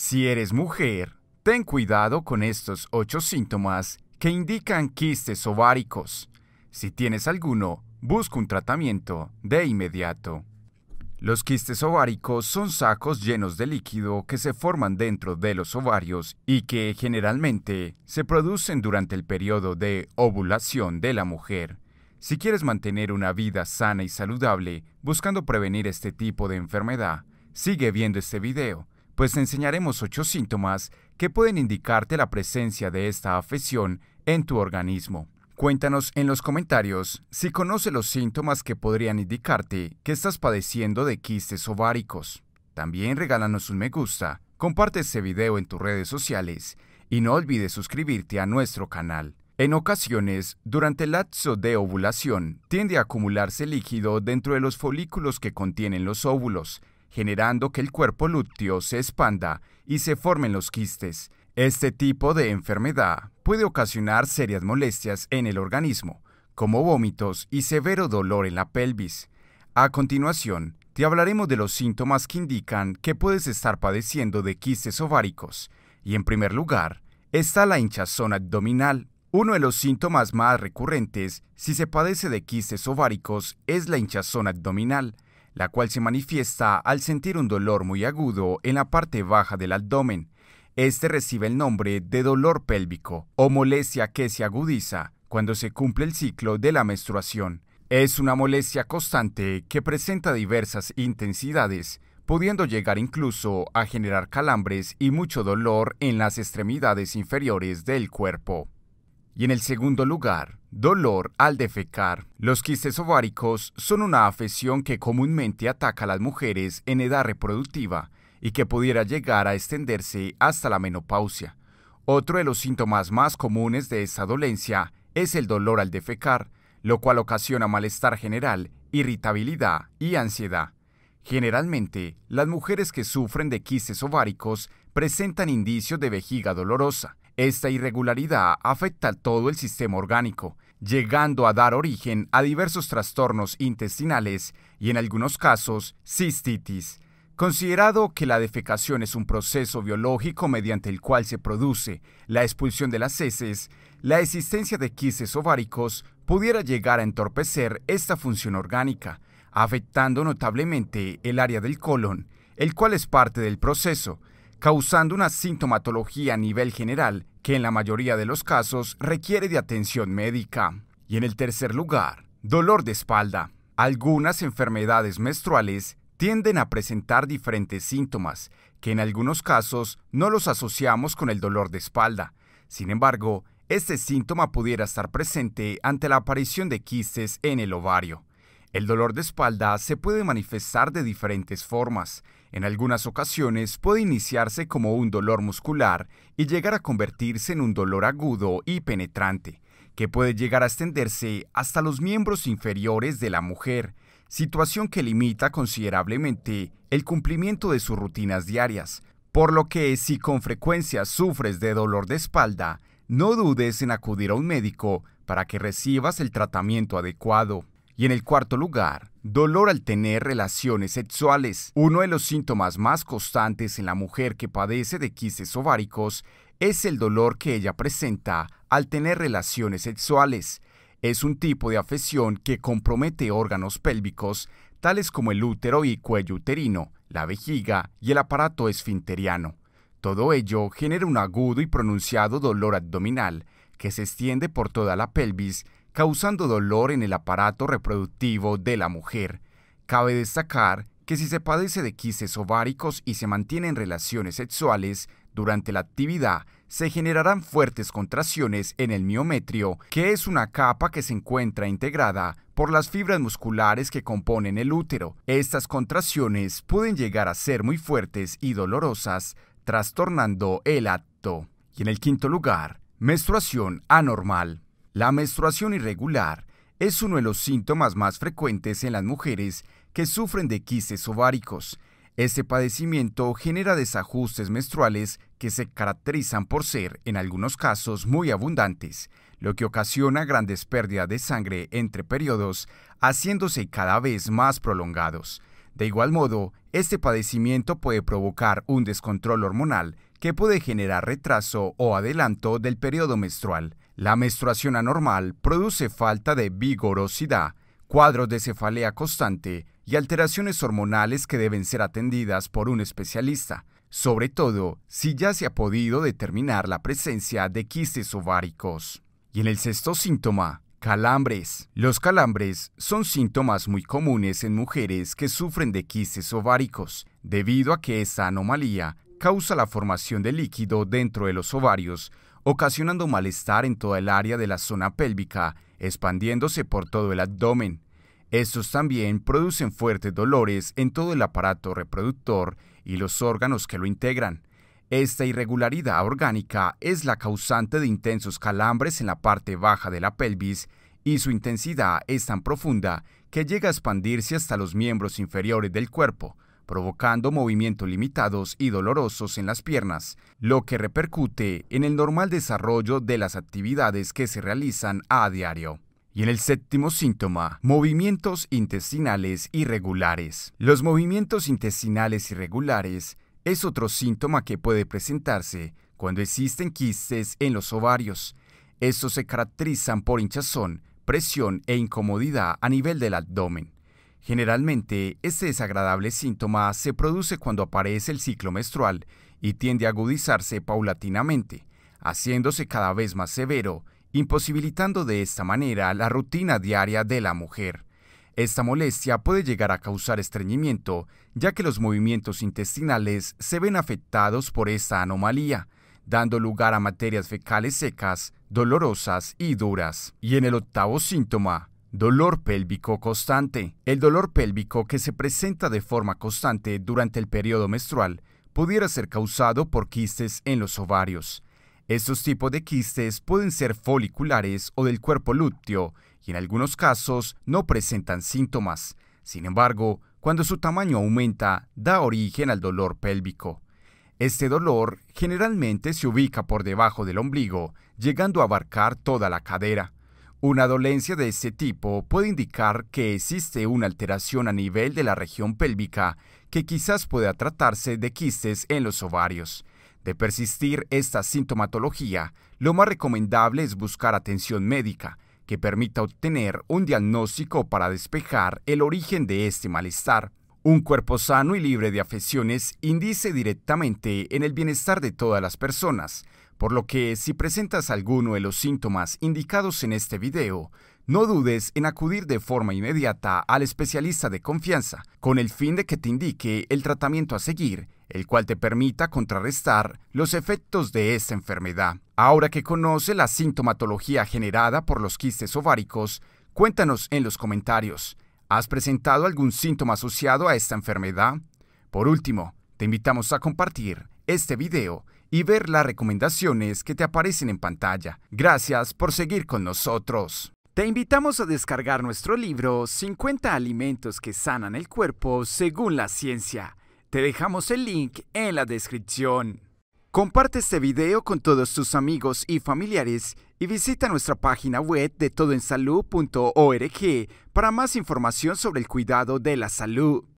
Si eres mujer, ten cuidado con estos ocho síntomas que indican quistes ováricos. Si tienes alguno, busca un tratamiento de inmediato. Los quistes ováricos son sacos llenos de líquido que se forman dentro de los ovarios y que generalmente se producen durante el periodo de ovulación de la mujer. Si quieres mantener una vida sana y saludable buscando prevenir este tipo de enfermedad, sigue viendo este video pues te enseñaremos 8 síntomas que pueden indicarte la presencia de esta afección en tu organismo. Cuéntanos en los comentarios si conoces los síntomas que podrían indicarte que estás padeciendo de quistes ováricos. También regálanos un me gusta, comparte este video en tus redes sociales y no olvides suscribirte a nuestro canal. En ocasiones, durante el lapso de ovulación, tiende a acumularse líquido dentro de los folículos que contienen los óvulos, generando que el cuerpo lúteo se expanda y se formen los quistes. Este tipo de enfermedad puede ocasionar serias molestias en el organismo, como vómitos y severo dolor en la pelvis. A continuación, te hablaremos de los síntomas que indican que puedes estar padeciendo de quistes ováricos. Y en primer lugar, está la hinchazón abdominal. Uno de los síntomas más recurrentes si se padece de quistes ováricos es la hinchazón abdominal la cual se manifiesta al sentir un dolor muy agudo en la parte baja del abdomen. Este recibe el nombre de dolor pélvico o molestia que se agudiza cuando se cumple el ciclo de la menstruación. Es una molestia constante que presenta diversas intensidades, pudiendo llegar incluso a generar calambres y mucho dolor en las extremidades inferiores del cuerpo. Y en el segundo lugar, dolor al defecar. Los quistes ováricos son una afección que comúnmente ataca a las mujeres en edad reproductiva y que pudiera llegar a extenderse hasta la menopausia. Otro de los síntomas más comunes de esta dolencia es el dolor al defecar, lo cual ocasiona malestar general, irritabilidad y ansiedad. Generalmente, las mujeres que sufren de quistes ováricos presentan indicios de vejiga dolorosa, esta irregularidad afecta a todo el sistema orgánico, llegando a dar origen a diversos trastornos intestinales y en algunos casos cistitis. Considerado que la defecación es un proceso biológico mediante el cual se produce la expulsión de las heces, la existencia de quistes ováricos pudiera llegar a entorpecer esta función orgánica, afectando notablemente el área del colon, el cual es parte del proceso, causando una sintomatología a nivel general que en la mayoría de los casos requiere de atención médica. Y en el tercer lugar, dolor de espalda. Algunas enfermedades menstruales tienden a presentar diferentes síntomas, que en algunos casos no los asociamos con el dolor de espalda. Sin embargo, este síntoma pudiera estar presente ante la aparición de quistes en el ovario. El dolor de espalda se puede manifestar de diferentes formas, en algunas ocasiones puede iniciarse como un dolor muscular y llegar a convertirse en un dolor agudo y penetrante, que puede llegar a extenderse hasta los miembros inferiores de la mujer, situación que limita considerablemente el cumplimiento de sus rutinas diarias, por lo que si con frecuencia sufres de dolor de espalda, no dudes en acudir a un médico para que recibas el tratamiento adecuado. Y en el cuarto lugar, Dolor al tener relaciones sexuales. Uno de los síntomas más constantes en la mujer que padece de quistes ováricos es el dolor que ella presenta al tener relaciones sexuales. Es un tipo de afección que compromete órganos pélvicos tales como el útero y cuello uterino, la vejiga y el aparato esfinteriano. Todo ello genera un agudo y pronunciado dolor abdominal que se extiende por toda la pelvis causando dolor en el aparato reproductivo de la mujer. Cabe destacar que si se padece de quistes ováricos y se mantienen relaciones sexuales durante la actividad, se generarán fuertes contracciones en el miometrio, que es una capa que se encuentra integrada por las fibras musculares que componen el útero. Estas contracciones pueden llegar a ser muy fuertes y dolorosas, trastornando el acto. Y en el quinto lugar, menstruación anormal. La menstruación irregular es uno de los síntomas más frecuentes en las mujeres que sufren de quistes ováricos. Este padecimiento genera desajustes menstruales que se caracterizan por ser, en algunos casos, muy abundantes, lo que ocasiona grandes pérdidas de sangre entre periodos, haciéndose cada vez más prolongados. De igual modo, este padecimiento puede provocar un descontrol hormonal que puede generar retraso o adelanto del periodo menstrual. La menstruación anormal produce falta de vigorosidad, cuadros de cefalea constante y alteraciones hormonales que deben ser atendidas por un especialista, sobre todo si ya se ha podido determinar la presencia de quistes ováricos. Y en el sexto síntoma, calambres. Los calambres son síntomas muy comunes en mujeres que sufren de quistes ováricos, debido a que esta anomalía causa la formación de líquido dentro de los ovarios, ocasionando malestar en toda el área de la zona pélvica, expandiéndose por todo el abdomen. Estos también producen fuertes dolores en todo el aparato reproductor y los órganos que lo integran. Esta irregularidad orgánica es la causante de intensos calambres en la parte baja de la pelvis y su intensidad es tan profunda que llega a expandirse hasta los miembros inferiores del cuerpo, provocando movimientos limitados y dolorosos en las piernas, lo que repercute en el normal desarrollo de las actividades que se realizan a diario. Y en el séptimo síntoma, movimientos intestinales irregulares. Los movimientos intestinales irregulares es otro síntoma que puede presentarse cuando existen quistes en los ovarios. Estos se caracterizan por hinchazón, presión e incomodidad a nivel del abdomen. Generalmente, este desagradable síntoma se produce cuando aparece el ciclo menstrual y tiende a agudizarse paulatinamente, haciéndose cada vez más severo, imposibilitando de esta manera la rutina diaria de la mujer. Esta molestia puede llegar a causar estreñimiento, ya que los movimientos intestinales se ven afectados por esta anomalía, dando lugar a materias fecales secas, dolorosas y duras. Y en el octavo síntoma, Dolor pélvico constante. El dolor pélvico que se presenta de forma constante durante el periodo menstrual pudiera ser causado por quistes en los ovarios. Estos tipos de quistes pueden ser foliculares o del cuerpo lúteo y en algunos casos no presentan síntomas. Sin embargo, cuando su tamaño aumenta, da origen al dolor pélvico. Este dolor generalmente se ubica por debajo del ombligo, llegando a abarcar toda la cadera. Una dolencia de este tipo puede indicar que existe una alteración a nivel de la región pélvica que quizás pueda tratarse de quistes en los ovarios. De persistir esta sintomatología, lo más recomendable es buscar atención médica que permita obtener un diagnóstico para despejar el origen de este malestar. Un cuerpo sano y libre de afecciones indice directamente en el bienestar de todas las personas, por lo que si presentas alguno de los síntomas indicados en este video, no dudes en acudir de forma inmediata al especialista de confianza con el fin de que te indique el tratamiento a seguir, el cual te permita contrarrestar los efectos de esta enfermedad. Ahora que conoce la sintomatología generada por los quistes ováricos, cuéntanos en los comentarios, ¿has presentado algún síntoma asociado a esta enfermedad? Por último, te invitamos a compartir este video y ver las recomendaciones que te aparecen en pantalla. Gracias por seguir con nosotros. Te invitamos a descargar nuestro libro 50 alimentos que sanan el cuerpo según la ciencia. Te dejamos el link en la descripción. Comparte este video con todos tus amigos y familiares y visita nuestra página web de todoensalud.org para más información sobre el cuidado de la salud.